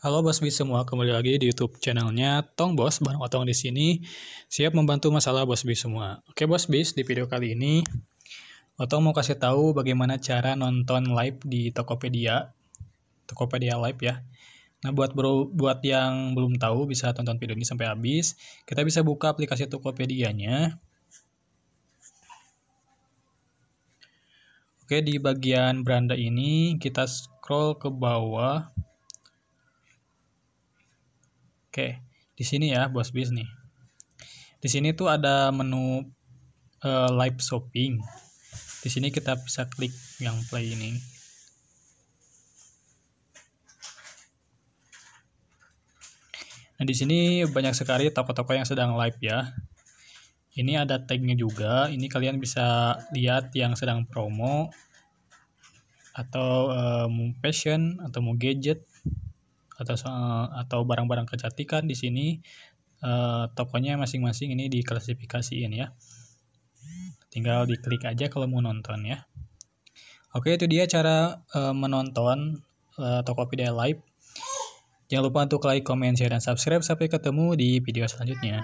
Halo Bos Bis semua, kembali lagi di YouTube channelnya Tong Bos, bareng Otong di sini, siap membantu masalah Bos Bis semua. Oke Bos Bis, di video kali ini Otong mau kasih tahu bagaimana cara nonton live di Tokopedia, Tokopedia Live ya. Nah buat bro, buat yang belum tahu bisa tonton video ini sampai habis. Kita bisa buka aplikasi Tokopedia-nya. Oke di bagian beranda ini kita scroll ke bawah Oke, di sini ya bos bis nih. Di sini tuh ada menu uh, live shopping. Di sini kita bisa klik yang play ini. Nah, di sini banyak sekali toko-toko yang sedang live ya. Ini ada tagnya juga. Ini kalian bisa lihat yang sedang promo atau uh, eh, mau fashion atau mau gadget atau atau barang-barang kecantikan di sini uh, tokonya masing-masing ini diklasifikasiin ya. Tinggal diklik aja kalau mau nonton ya. Oke, itu dia cara uh, menonton eh, toko Tokopedia Live. Jangan lupa untuk like, comment, share, dan subscribe. Sampai ketemu di video selanjutnya.